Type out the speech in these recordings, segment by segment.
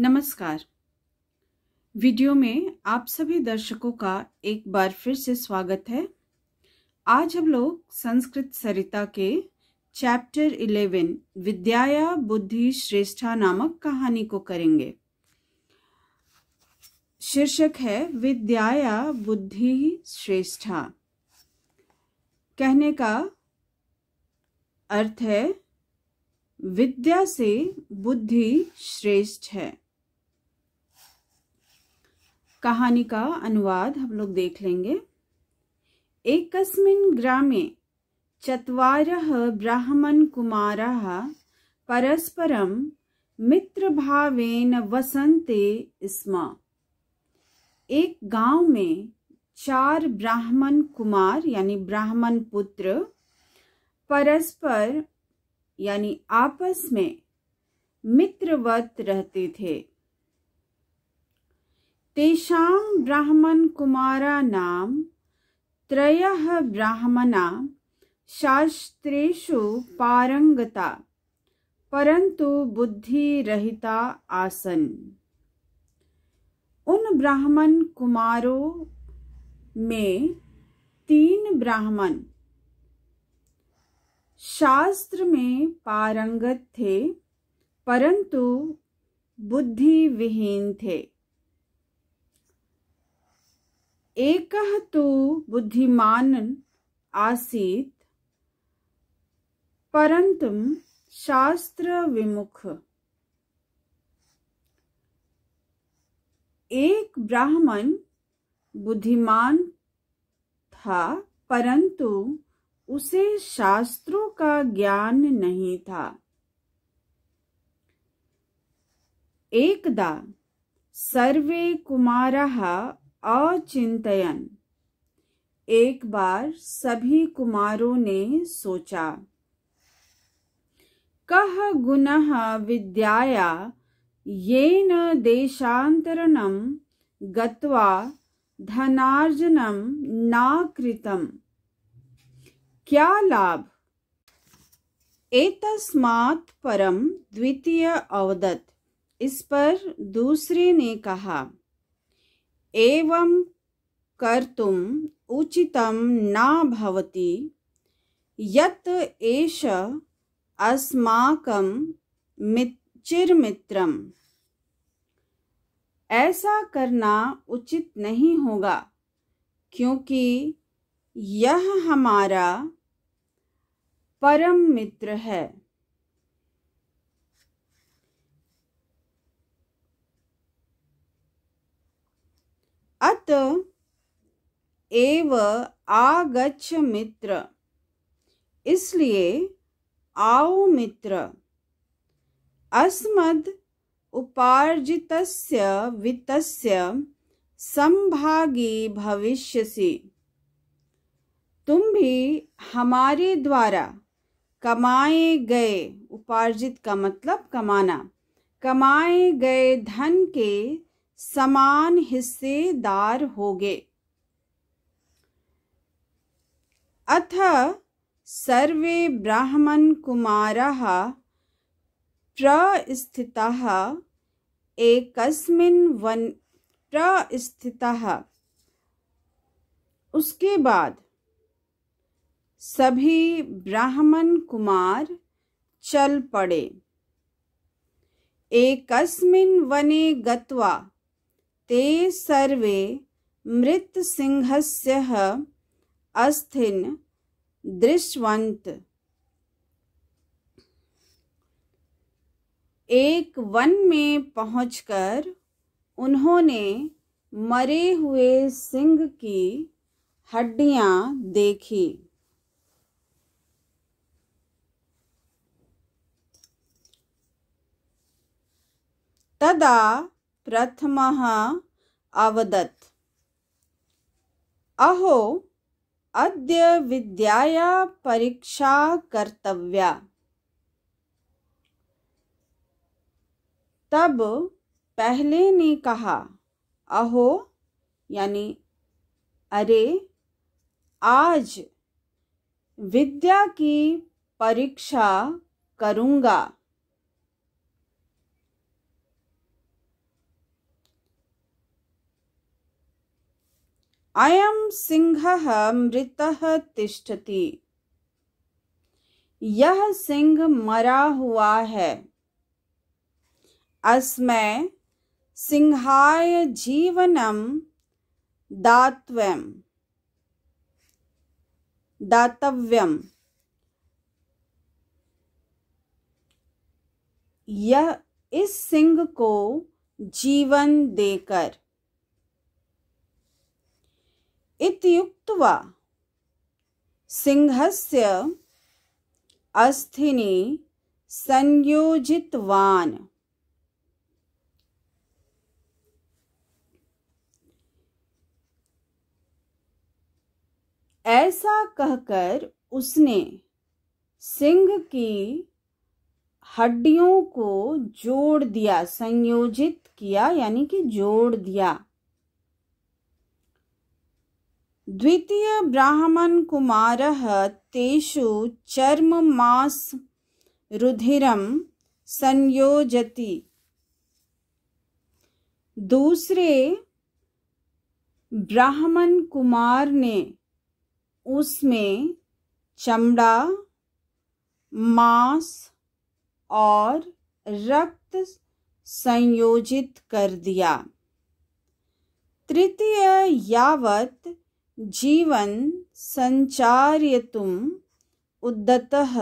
नमस्कार वीडियो में आप सभी दर्शकों का एक बार फिर से स्वागत है आज हम लोग संस्कृत सरिता के चैप्टर 11 विद्याया बुद्धि श्रेष्ठा नामक कहानी को करेंगे शीर्षक है विद्याया बुद्धि श्रेष्ठा कहने का अर्थ है विद्या से बुद्धि श्रेष्ठ है कहानी का अनुवाद हम लोग देख लेंगे एक ग्रामे कुमार परस्परम मित्र मित्रभावेन वसंते स्म एक गांव में चार ब्राह्मण कुमार यानी ब्राह्मण पुत्र परस्पर यानी आपस में मित्रवत रहते थे तेषां नाम त्रयः ब्राह्मणा शास्त्रेषु पारंगता परंतु बुद्धि रहिता आसन उन ब्राह्मण कुमारों में तीन ब्राह्मण शास्त्र में पारंगत थे परंतु बुद्धि विहीन थे एकः तु बुद्धिमान् आसीत् परन्तु शास्त्रविमुख एक ब्राह्मण बुद्धिमान था परंतु उसे शास्त्रों का ज्ञान नहीं था एकदा सर्वे कुमारः अचिंतन एक बार सभी कुमारों ने सोचा कह गुणः विद्याया येन देशान्तरणं गत्वा धनार्जनम न कृतम् क्या लाभ एतस्मात् परम द्वितीय अवदत इस पर दूसरे ने कहा एवं कर्त उचितं न भवति यत् एष अस्माकं मित् ऐसा करना उचित नहीं होगा क्योंकि यह हमारा परम मित्र है अत एव आगच्छ मित्र इसलिए आओ मित्र अस्मद उपार्जितस्य वित्तस्य संभागी भविष्यसि तुम भी हमारे द्वारा कमाए गए उपार्जित का मतलब कमाना कमाए गए धन के समान हिस्सेदार होगे अथ सर्वे ब्राह्मण कुमार एकस्मिन् वन प्रस्थिताः उसके बाद सभी ब्राह्मण कुमार चल पड़े एकस्मिन् वने गत्वा ते सर्वे से अस्थिन दृश्यंत एक वन में पहुंचकर उन्होंने मरे हुए सिंह की हड्डियां देखी तदा प्रथमः अवदत् अहो अद्य विद्याया परीक्षा कर्तव्या तब पहले ने कहा अहो यानी अरे आज विद्या की परीक्षा करूँगा अयम सिंह मृत तिष्ठति यह सिंह मरा हुआ है अस्मै सिंहाय जीवन दातव्यं दातव्यम् यह इस सिंह को जीवन देकर इत्युक्त्वा सिंहस्य अस्थिनि संयोजितवान् ऐसा कहकर उसने सिंह की हड्डियों को जोड़ दिया संयोजित किया यानी कि जोड़ दिया द्वितीय ब्राह्मण कुमार तेषु चर्ममास रुधि संयोजति दूसरे ब्राह्मण कुमार ने उसमें चमड़ा मांस और रक्त संयोजित कर दिया तृतीय यावत जीवन तुम उद्यतः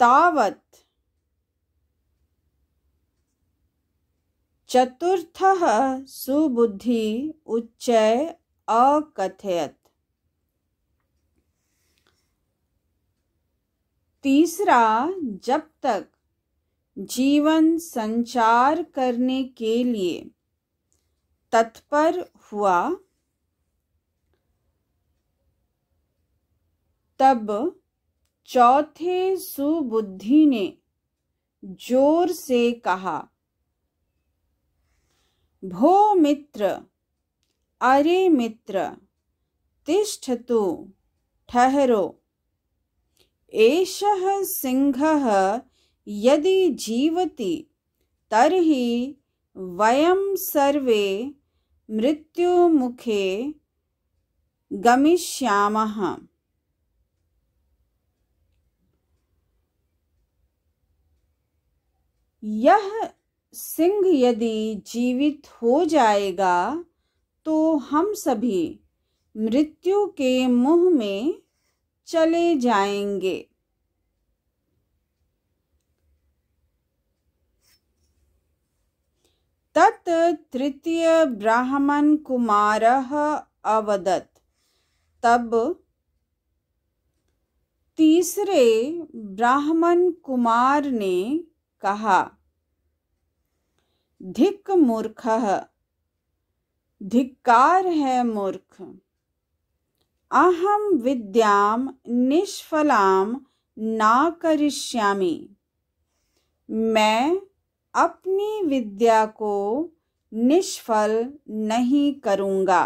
तावत चतुर्थः सुबुद्धि उच्चय अकथयत तीसरा जब तक जीवन संचार करने के लिए तत्पर हुआ तब चौथे सुबुद्धि ने जोर से कहा भो मित्र अरे मित्र तिष्ठ तो ठहरो एष सिंह यदि जीवति तर्हि वयम सर्वे मृत्युमुखे गमिष्यामः यह सिंह यदि जीवित हो जाएगा तो हम सभी मृत्यु के मुंह में चले जाएंगे तत् तृतीय ब्राह्मण कुमार अवदत तब तीसरे ब्राह्मण कुमार ने कहा धिक मूर्ख धिक्कार है मूर्ख अहम विद्याम निष्फलाम ना करिष्यामि मैं अपनी विद्या को निष्फल नहीं करूंगा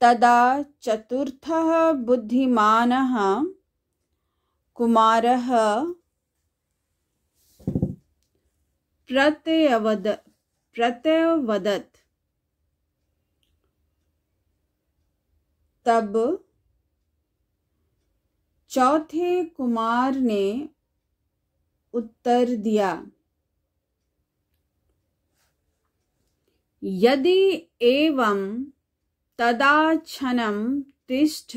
तदा चतुर्थः बुद्धिमानः कुमारः प्रत्यवद प्रत्यवदत् तब चौथे कुमार ने उत्तर दिया यदि एवं तदा क्षण तिष्ठ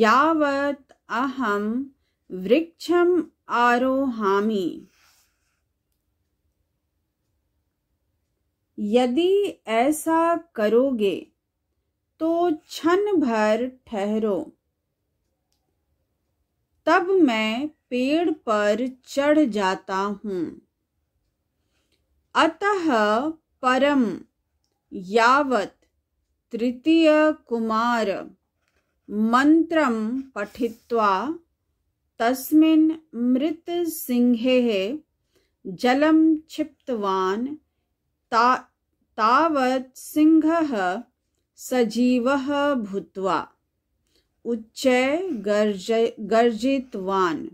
यावत अहम वृक्षम आरोहामि यदि ऐसा करोगे तो क्षण भर ठहरो तब मैं पेड़ पर चढ़ जाता हूँ अतः परम यावत तृतीय कुमार मंत्र पठित्वा तस्मिन् मृत सिंहे जलम क्षिप्तवान तावत् सिंहः सजीवः भूत्वा उच्चै गर्ज गर्जितवान्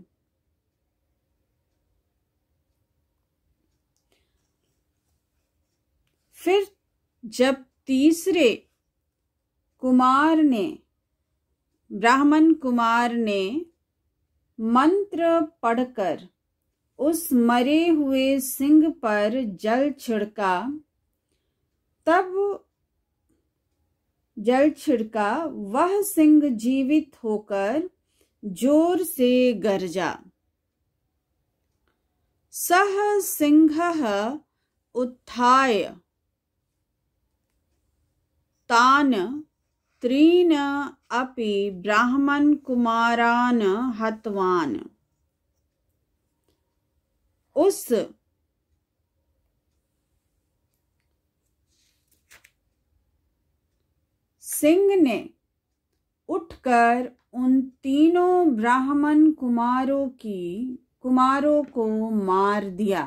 फिर जब तीसरे कुमार ने ब्राह्मण कुमार ने मंत्र पढ़कर उस मरे हुए सिंह पर जल छिड़का तब जल छिड़का वह सिंह जीवित होकर जोर से गरजा सह सिंह उत्थाय तान त्रीन अपि कुमारान हतवान उस सिंह ने उठकर उन तीनों ब्राह्मण कुमारों की कुमारों को मार दिया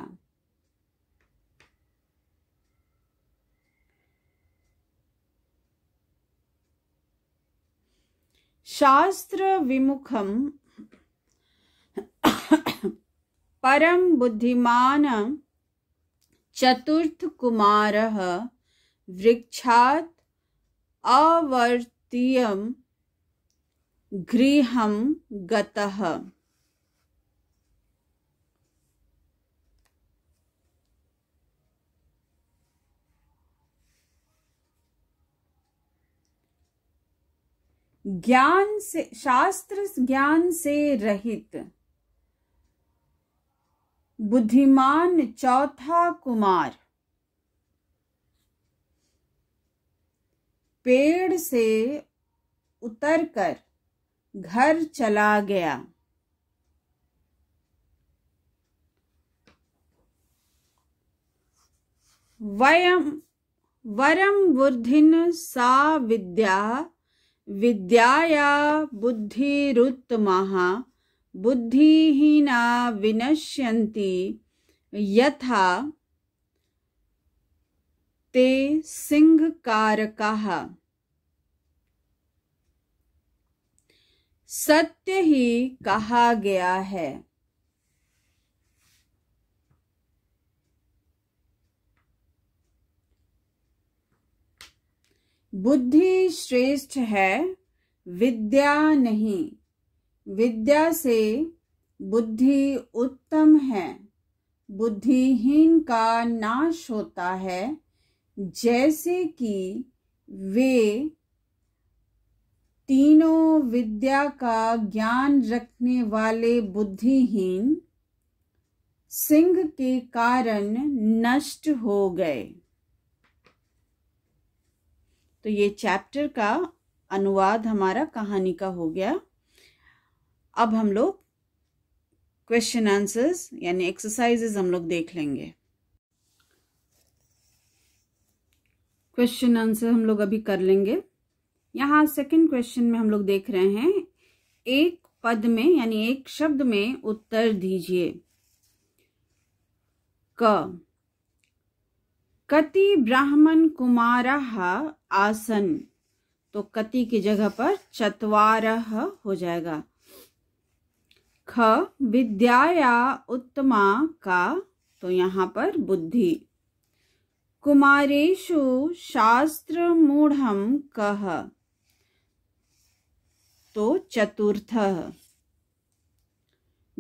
शास्त्र विमुखम परम बुद्धिमान चतुर्थ कुमार वृक्षात अवर्तीयं गृहं गतः ज्ञान से शास्त्र ज्ञान से रहित बुद्धिमान चौथा कुमार पेड़ से उतरकर घर चला गया वयम वरम बुद्धिन सा विद्या विद्याया बुद्धिरुत्तमाः बुद्धिहीना विनश्यन्ति यथा ते सिंहकारकाः सत्य ही कहा गया है बुद्धि श्रेष्ठ है विद्या नहीं विद्या से बुद्धि उत्तम है बुद्धिहीन का नाश होता है जैसे कि वे तीनों विद्या का ज्ञान रखने वाले बुद्धिहीन सिंह के कारण नष्ट हो गए तो ये चैप्टर का अनुवाद हमारा कहानी का हो गया अब हम लोग क्वेश्चन आंसर्स यानी एक्सरसाइजेस हम लोग देख लेंगे क्वेश्चन आंसर हम लोग अभी कर लेंगे यहाँ सेकंड क्वेश्चन में हम लोग देख रहे हैं एक पद में यानी एक शब्द में उत्तर दीजिए क कति ब्राह्मण कुमारा आसन तो कति की जगह पर चतवार हो जाएगा ख विद्या या उत्तमा का तो यहाँ पर बुद्धि कुमारेशु शास्त्र मूढ़ कह तो चतुर्थ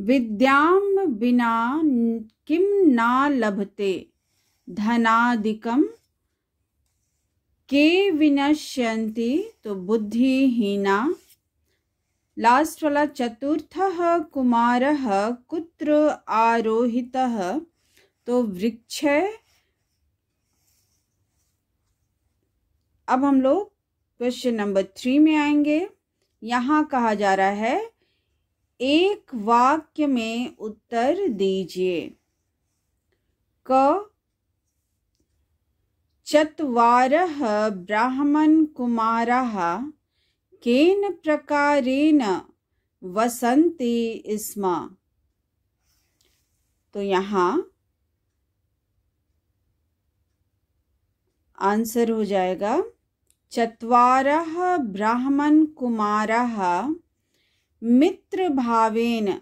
विद्याम बिना किम ना लभते धनादिकम के विनश्यन्ति तो बुद्धिहीना लास्ट वाला चतुर्थः कुमारः कुत्र आरोहितः तो वृक्ष अब हम लोग क्वेश्चन नंबर थ्री में आएंगे यहाँ कहा जा रहा है एक वाक्य में उत्तर दीजिए क चत्वारः ब्राह्मणकुमाराः केन प्रकारेण वसन्ति स्म तो यहाँ आंसर हो जाएगा चत्वारः ब्राह्मणकुमाराः मित्र भावेन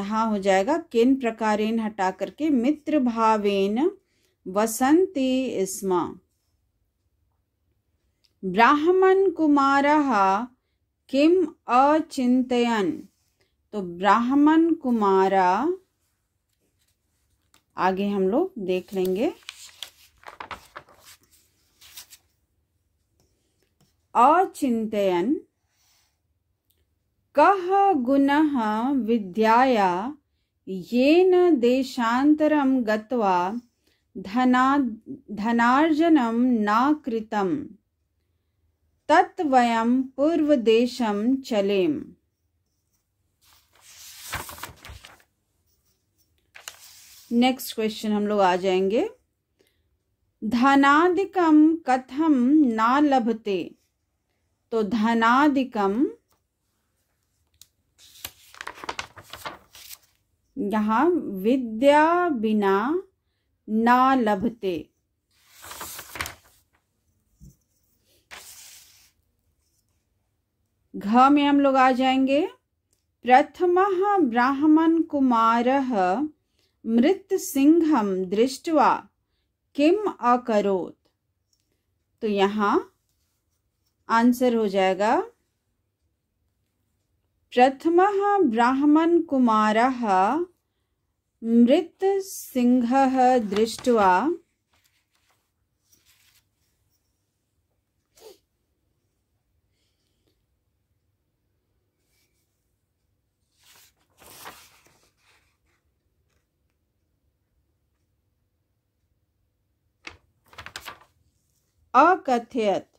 यहाँ हो जाएगा किन प्रकारेण हटा करके मित्र भावेन वसंती स्म ब्राह्मण कुमार किम अचिन्तयन् तो ब्राह्मण कुमार आगे हम लोग देख लेंगे अचिंतन कह गुण विद्याया येन देशांतरम गत्वा धना धनार्जनं न कृतं तत् वयं चलेम नेक्स्ट क्वेश्चन हम लोग आ जाएंगे धनादिकम कथम ना लभते तो धनादिकम यहाँ विद्या बिना ना लभते घ में हम लोग आ जाएंगे प्रथम ब्राह्मण कुमार मृत सिंह दृष्टवा किम अकरोत तो यहाँ आंसर हो जाएगा प्रथम ब्राह्मण कुमार सिंह दृष्ट्वा अकथयत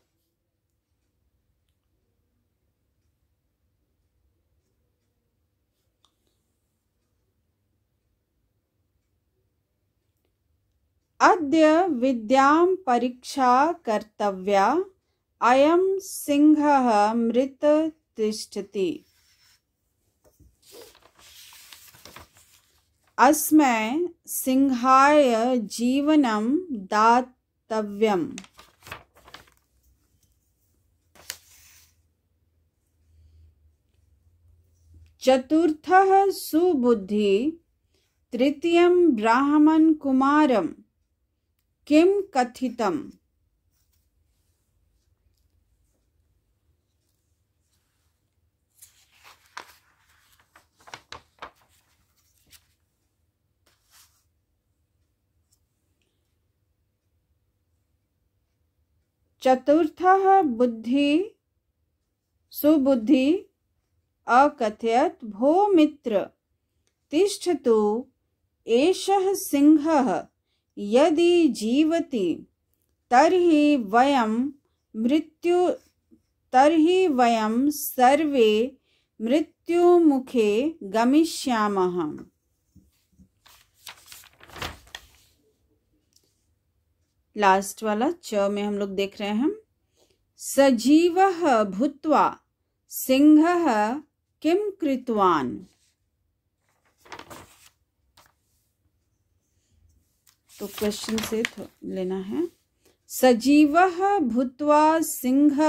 अद्य विद्यां परीक्षा कर्तव्या अयं सिंहः मृत तिष्ठति अस्मै सिंहाय जीवनं दातव्यम् चतुर्थः सुबुद्धि तृतीयं कुमारम् किम कथितम चतुर्थ बुद्धि सुबुद्धि अकथयत भो मित्र तिष्ठतु एष सिंह यदि जीवति तर्हि वयं मृत्यु तर्हि वयं सर्वे मृत्युमुखे गमिष्यामः लास्ट वाला च में हम लोग देख रहे हैं सजीव भूत्वा सिंह किम कृतवान् तो क्वेश्चन से लेना है सजीव भूतवा सिंह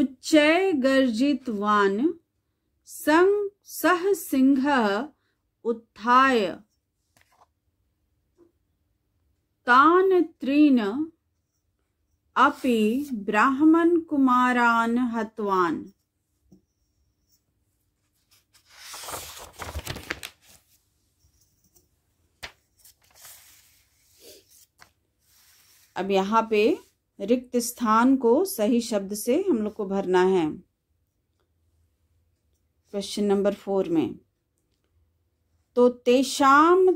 उच्चय गर्जितवान संग सह सिंह उत्थाय तान त्रीन अपि ब्राह्मण कुमारान हतवान अब यहाँ पे रिक्त स्थान को सही शब्द से हम लोग को भरना है क्वेश्चन नंबर फोर में तो तेषाम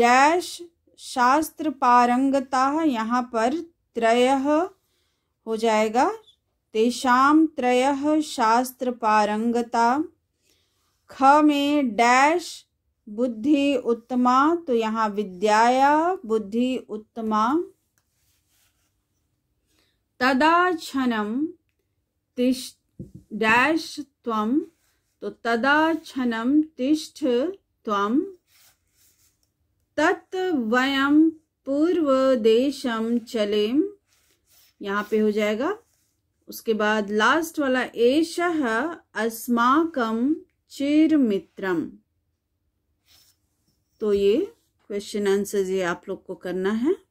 डैश शास्त्र पारंगता यहाँ पर त्रय हो जाएगा तेषाम त्रय शास्त्र पारंगता ख में डैश बुद्धि उत्तमा तो यहाँ विद्याया बुद्धि उत्तमा तदा क्षणम डैश त्वम तो तदा क्षण तिष्ठ त्वम तत् वयम पूर्व देशम चलेम यहाँ पे हो जाएगा उसके बाद लास्ट वाला एश अस्माकम चिर मित्रम तो ये क्वेश्चन आंसर ये आप लोग को करना है